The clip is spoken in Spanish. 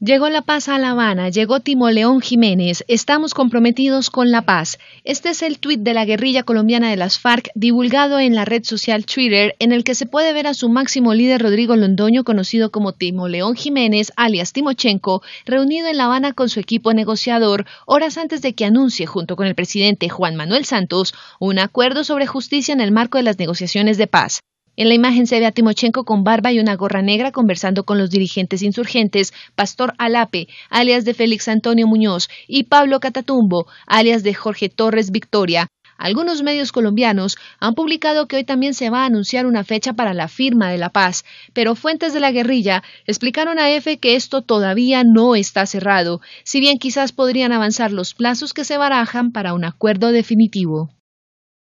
Llegó la paz a La Habana, llegó León Jiménez, estamos comprometidos con la paz. Este es el tuit de la guerrilla colombiana de las FARC divulgado en la red social Twitter, en el que se puede ver a su máximo líder Rodrigo Londoño, conocido como León Jiménez, alias Timochenko, reunido en La Habana con su equipo negociador, horas antes de que anuncie, junto con el presidente Juan Manuel Santos, un acuerdo sobre justicia en el marco de las negociaciones de paz. En la imagen se ve a Timochenko con barba y una gorra negra conversando con los dirigentes insurgentes Pastor Alape, alias de Félix Antonio Muñoz, y Pablo Catatumbo, alias de Jorge Torres Victoria. Algunos medios colombianos han publicado que hoy también se va a anunciar una fecha para la firma de la paz, pero fuentes de la guerrilla explicaron a EFE que esto todavía no está cerrado, si bien quizás podrían avanzar los plazos que se barajan para un acuerdo definitivo.